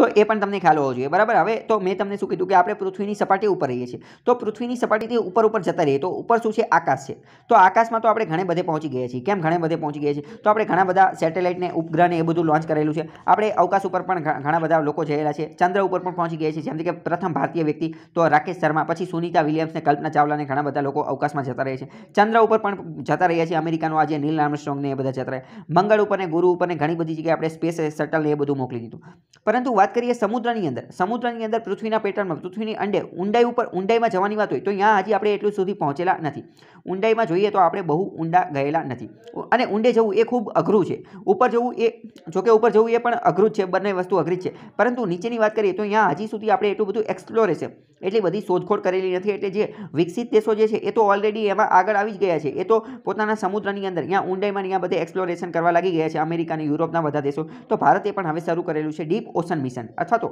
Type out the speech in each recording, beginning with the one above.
તો એ પણ તમને ખ્યાલ હોવો જોઈએ બરાબર હવે તો મેં તમને શું કીધું કે આપણે પૃથ્વીની સપાટી ઉપર રહીએ છીએ તો પૃથ્વીની સપાટીથી ઉપર ઉપર જતા રહીએ તો ઉપર શું છે આકાશ છે તો આકાશમાં તો આપણે ઘણે બધે પહોંચી ગયા છીએ કેમ ઘણે બધે પહોંચી ગયા છીએ તો આપણે ઘણા બધા સેટેલાઇટને ઉપગ્રહને એ બધું લોન્ચ કરેલું છે આપણે અવકાશ ઉપર પણ ઘણા બધા લોકો જયેલા છે ચંદ્ર ઉપર પણ પહોંચી ગયા છે જેમ કે પ્રથમ ભારતીય વ્યક્તિ તો રાકેશ શર્મા પછી સુનિતા વિલિયમ્સને કલ્પના ચાવલાને ઘણા બધા લોકો અવકાશમાં જતા રહે છે ચંદ્ર ઉપર પણ જતા રહ્યા છે અમેરિકાનો આજે નીલ આર્મસ્ટ્રોંગને એ બધા જતા રહ્યા મંગળ ઉપર ને ગુરુ ઉપર ને ઘણી બધી જગ્યાએ આપણે સ્પેસ શટલને એ બધું મોકલી દીધું પરંતુ વાત વાત કરીએ સમુદ્રની અંદર સમુદ્રની અંદર પૃથ્વીના પેટર્નમાં પૃથ્વીની અંડે ઊંડાઈ ઉપર ઊંડાઈમાં જવાની વાત હોય તો ત્યાં હજી આપણે એટલું સુધી પહોંચેલા નથી ઊંડાઈમાં જોઈએ તો આપણે બહુ ઊંડા ગયેલા નથી અને ઊંડે જવું એ ખૂબ અઘરું છે ઉપર જવું એ જોકે ઉપર જવું એ પણ અઘરું જ છે બંને વસ્તુ અઘરી જ છે પરંતુ નીચેની વાત કરીએ તો ત્યાં હજી સુધી આપણે એટલું બધું એક્સપ્લોરેશન એટલી બધી શોધખોળ કરેલી નથી એટલે જે વિકસિત દેશો જે છે એ તો ઓલરેડી એમાં આગળ આવી જ ગયા છે એ તો પોતાના સમુદ્રની અંદર અહીંયા ઊંડાઈમાં ત્યાં બધે એક્સપ્લોરેશન કરવા લાગી ગયા છે અમેરિકાની યુરોપના બધા દેશો તો ભારતે પણ હવે શરૂ કરેલું છે ડીપ ઓશન મિશન અથવા તો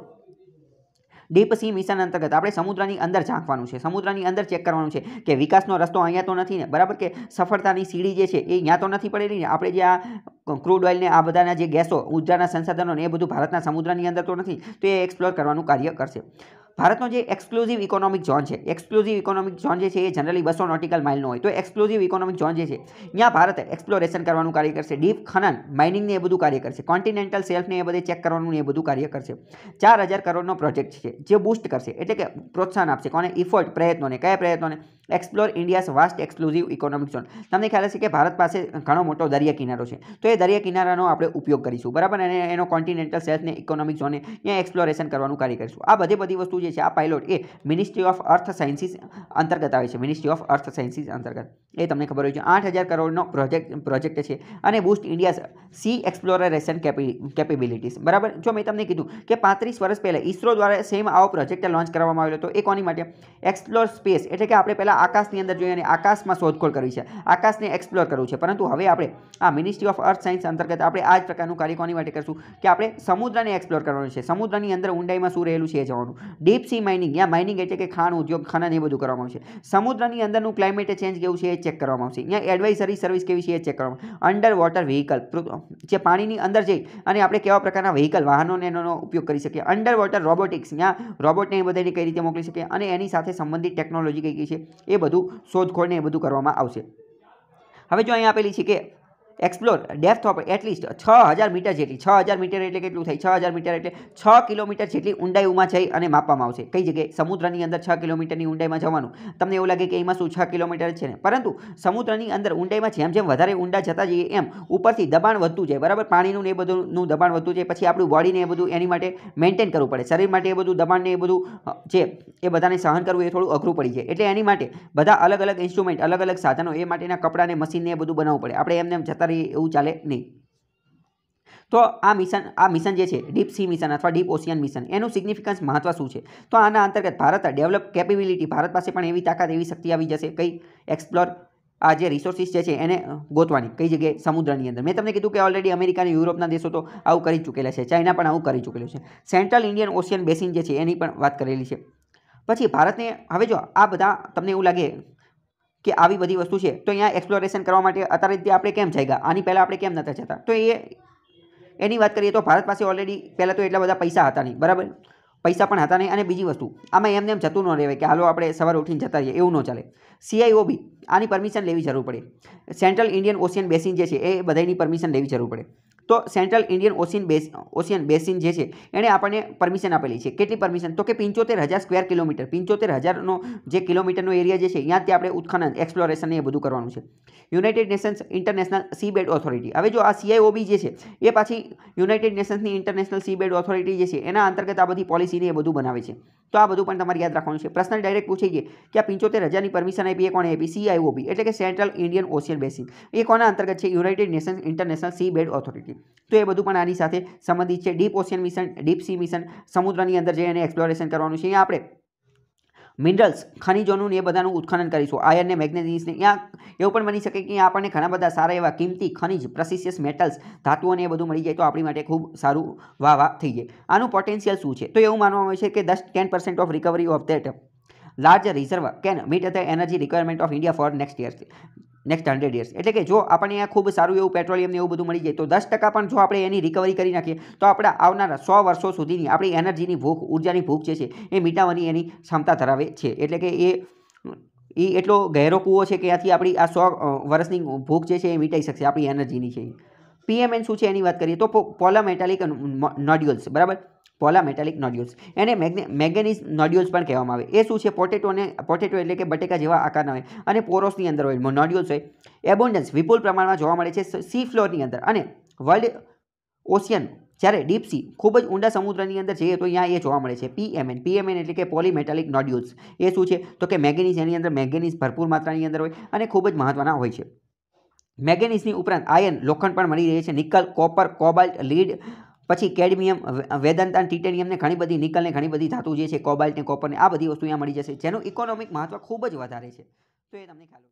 ડીપ સી મિશન અંતર્ગત આપણે સમુદ્રની અંદર ઝાંકવાનું છે સમુદ્રની અંદર ચેક કરવાનું છે કે વિકાસનો રસ્તો અહીંયા તો નથી ને બરાબર કે સફળતાની સીડી જે છે એ અહીંયા તો નથી પડેલી ને આપણે જે આ ક્રૂડ ઓઇલને આ બધાના જે ગેસો ઉર્જાના સંસાધનો ને એ બધું ભારતના સમુદ્રની અંદર તો નથી તો એ એક્સપ્લોર કરવાનું કાર્ય કરશે ભારતનો જે એક્સક્લુઝિવ ઇકોનોમિક ઝોન છે એક્સક્લુઝિવ ઇકોનોમિક ઝોન જે છે એ જનરલી બસો નોટિકલ માઇલનો હોય તો એક્સક્લુઝિવ ઇકોનોમિક ઝોન જે છે ત્યાં ભારત એક્સપ્લોરેશન કરવાનું કાર્ય કરશે ડીપ ખનન માઇનિંગને એ બધું કાર્ય કરશે કોન્ટિનેન્ટલ સેલ્ફને એ બધે ચેક કરવાનું એ બધું કાર્ય કરશે ચાર હજાર કરોડનો પ્રોજેક્ટ છે જે બૂસ્ટ કરશે એટલે કે પ્રોત્સાહન આપશે કોને ઇફર્ટ પ્રયત્નોને કયા પ્રયત્નોને explore India's vast exclusive economic zone તમને ખ્યાલ હશે કે ભારત પાસે ઘણો મોટો દરિયા કિનારો છે તો એ દરિયા કિનારાનો આપણે ઉપયોગ કરીશું બરાબર અને એનો કોન્ટિનેન્ટલ સેલ્ફને ઇકોનોમિક ઝોનને ત્યાં એક્સપ્લોરેશન કરવાનું કાર્ય કરીશું આ બધી બધી વસ્તુ જે જે છે આ પાયલોટ એ મિનિસ્ટ્રી ઓફ અર્થ સાયન્સીસ અંતર્ગત આવે છે મિનિસ્ટ્રી ઓફ અર્થ સાયન્સીસ અંતર્ગત એ તમને ખબર હોય છે આઠ હજાર કરોડનો પ્રોજેક્ટ પ્રોજેક્ટ છે અને boost India sea exploration capabilities બરાબર જો મેં તમને કીધું કે પાંત્રીસ વર્ષ પહેલાં ઇસરો દ્વારા સેમ આવો પ્રોજેક્ટ લોન્ચ કરવામાં આવ્યો હતો એ કોની માટે એક્સપ્લોર સ્પેસ એટલે કે આપણે પહેલાં આકાશની અંદર જોઈએ અને આકાશમાં શોધખોળ કરી છે આકાશને એક્સપ્લોર કરવું છે પરંતુ હવે આપણે આ મિનિસ્ટ્રી ઓફ અર્થ સાયન્સ અંતર્ગત આપણે આ જ પ્રકારનું કાર્ય કોની માટે કરશું કે આપણે સમુદ્રને એક્સપ્લોર કરવાનું છે સમુદ્રની અંદર ઊંડાઈમાં શું રહેલું છે એ જવાનું ડીપ ડીપસી માઇનિંગ યા માઇનિંગ એટલે કે ખાણ ઉદ્યોગ ખનન એ બધું કરવામાં આવશે સમુદ્રની અંદરનું ક્લાઇમેટ ચેન્જ કેવું છે એ ચેક કરવામાં આવશે અહીંયા એડવાઇઝરી સર્વિસ કેવી છે એ ચેક કરવામાં અંડર વોટર વ્હીકલ જે પાણીની અંદર જઈ અને આપણે કેવા પ્રકારના વ્હીકલ વાહનોને એનો ઉપયોગ કરી શકીએ અંડર વોટર રોબોટિક્સ યા રોબોટને એ બધાને કઈ રીતે મોકલી શકીએ અને એની સાથે સંબંધિત ટેકનોલોજી કઈ કઈ છે એ બધું શોધખોળને એ બધું કરવામાં આવશે હવે જો અહીં આપેલી છે કે એક્સપ્લોર ડેપ્થ ઓફ એટલીસ્ટ છ હજાર મીટર જેટલી છ હજાર મીટર એટલે કેટલું થાય છ હજાર મીટર એટલે છ કિલોમીટર જેટલી ઊંડાઈમાં જઈ અને માપવામાં આવશે કઈ જગ્યાએ સમુદ્રની અંદર છ કિલોમીટરની ઊંડાઈમાં જવાનું તમને એવું લાગે કે એમાં શું છ કિલોમીટર છે ને પરંતુ સમુદ્રની અંદર ઊંડાઈમાં જેમ જેમ વધારે ઊંડા જતા જઈએ એમ ઉપરથી દબાણ વધતું જાય બરાબર પાણીનું ને એ બધુંનું દબાણ વધતું જાય પછી આપણું બોડીને એ બધું એની માટે મેન્ટેન કરવું પડે શરીર માટે એ બધું દબાણને એ બધું જે એ બધાને સહન કરવું એ થોડું અઘરું પડી જાય એટલે એની માટે બધા અલગ અલગ ઇન્સ્ટ્રુમેન્ટ અલગ અલગ સાધનો એ માટેના કપડાને મશીનને એ બધું બનાવવું પડે આપણે એમને જતા કરીએ એવું ચાલે નહીં તો આ મિશન આ મિશન જે છે ડીપ સી મિશન અથવા ડીપ ઓશિયન મિશન એનું સિગ્નિફિકન્સ મહત્વ શું છે તો આના અંતર્ગત ભારત ડેવલપ કેપેબિલિટી ભારત પાસે પણ એવી તાકાત એવી શક્તિ આવી જશે કંઈ એક્સપ્લોર આ જે રિસોર્સિસ જે છે એને ગોતવાની કઈ જગ્યાએ સમુદ્રની અંદર મેં તમને કીધું કે ઓલરેડી અમેરિકા અને યુરોપના દેશો તો આવું કરી ચૂકેલા છે ચાઇના પણ આવું કરી ચૂકેલું છે સેન્ટ્રલ ઇન્ડિયન ઓશિયન બેસિન જે છે એની પણ વાત કરેલી છે પછી ભારતને હવે જો આ બધા તમને એવું લાગે કે આવી બધી વસ્તુ છે તો અહીંયા એક્સપ્લોરેશન કરવા માટે અત્યારે રીતે આપણે કેમ જાય ગયા આની પહેલાં આપણે કેમ નહોતા જતા તો એ એની વાત કરીએ તો ભારત પાસે ઓલરેડી પહેલાં તો એટલા બધા પૈસા હતા નહીં બરાબર પૈસા પણ હતા નહીં અને બીજી વસ્તુ આમાં એમને એમ જતું ન રહેવાય કે હાલો આપણે સવારે ઉઠીને જતા રહીએ એવું ન ચાલે સીઆઈઓબી આની પરમિશન લેવી જરૂર પડે સેન્ટ્રલ ઇન્ડિયન ઓશિયન બેસિન જે છે એ બધાની પરમિશન લેવી જરૂર પડે તો central Indian ocean base ocean basin જે છે એણે આપણને પરમિશન આપેલી છે કેટલી પરમિશન તો કે પંચોતેર હજાર સ્ક્વેર કિલોમીટર પંચોતેર હજારનો જે કિલોમીટરનો એરિયા જે છે ત્યાંથી આપણે ઉત્ખનન એક્સપ્લોરેશન એ બધું કરવાનું છે United Nations International Seabed Authority હવે જો આ સીઆઈઓબી જે છે એ પાછી યુનાઇટેડ નેશન્સની ઇન્ટરનેશનલ સી બેડ ઓથોરિટી જે છે એના અંતર્ગત આ બધી પોલિસીને એ બધું બનાવે છે તો આ બધું પણ તમારે યાદ રાખવાનું છે પ્રશ્ન ડાયરેક્ટ પૂછે છે કે આ પંચોતેર હજારની પરમિશન આપી એ કોણે આપી સીઆઈઓબી એટલે કે સેન્ટ્રલ ઇન્ડિયન ઓશિયન બેસિન એ કોના અંતર્ગત છે United Nations International Seabed Authority તો એ બધું પણ આની સાથે સંબંધિત છે deep ocean mission deep sea mission સમુદ્રની અંદર જઈને એક્સપ્લોરેશન કરવાનું છે અહીંયા આપણે મિનરલ્સ ખનિજોનું એ બધાનું ઉત્ખનન કરીશું આયર્નને મેગ્નેઝિયમ્સને ત્યાં એવું પણ બની શકે કે આપણને ઘણા બધા સારા એવા કિંમતી ખનિજ પ્રસિસિયસ મેટલ્સ ધાતુઓને એ બધું મળી જાય તો આપણી માટે ખૂબ સારું વાહ વાહ થઈ જાય આનું પોટેન્શિયલ શું છે તો એવું માનવામાં આવે છે કે દસ ten percent of recovery of that large reserve can meet the energy requirement of India for next year next hundred years એટલે કે જો આપણને અહીંયા ખૂબ સારું એવું પેટ્રોલિયમ એવું બધું મળી જાય તો દસ ટકા પણ જો આપણે એની રિકવરી કરી નાખીએ તો આપણા આવનારા સો વર્ષો સુધીની આપણી એનર્જીની ભૂખ ઉર્જાની ભૂખ જે છે એ મિટાવવાની એની ક્ષમતા ધરાવે છે એટલે કે એ એ એટલો ગહેરો કૂવો છે કે ત્યાંથી આપણી આ સો વર્ષની ભૂખ જે છે એ મિટાઈ શકશે આપણી એનર્જીની છે પીએમએન શું છે એની વાત કરીએ તો પોલા મેટાલિક નોડ્યુલ્સ બરાબર પોલા મેટાલિક નોડ્યુલ્સ એને મેગ્ને મેગેનિઝ નોડ્યુલ્સ પણ કહેવામાં આવે એ શું છે પોટેટોને પોટેટો એટલે કે બટેકા જેવા આકારના હોય અને પોરોસની અંદર હોય નોડ્યુલ્સ હોય એબોન્ડન્સ વિપુલ પ્રમાણમાં જોવા મળે છે સી ફ્લોરની અંદર અને વર્લ્ડ ઓશિયન જ્યારે ડીપસી ખૂબ જ ઊંડા સમુદ્રની અંદર જઈએ તો ત્યાં એ જોવા મળે છે પીએમએન પીએમએન એટલે કે પોલીમેટાલિક નોડ્યુલ્સ એ શું છે તો કે મેગેનિઝ એની અંદર મેગેનિઝ ભરપૂર માત્રાની અંદર હોય અને ખૂબ જ મહત્ત્વના હોય છે મેગેનિઝની ઉપરાંત આયન લોખંડ પણ મળી રહે છે નિકલ કોપર કોબાલ્ટ લીડ પછી કેડમિયમ વેદાંત અને ટિટેનિયમને ઘણી બધી નિકલને ઘણી બધી ધાતુ જે છે કોબાલ્ટ ને કોપરને આ બધી વસ્તુ અહીંયા મળી જશે જેનું ઇકોનોમિક મહત્વ ખૂબ જ વધારે છે તો એ તમને ખ્યાલ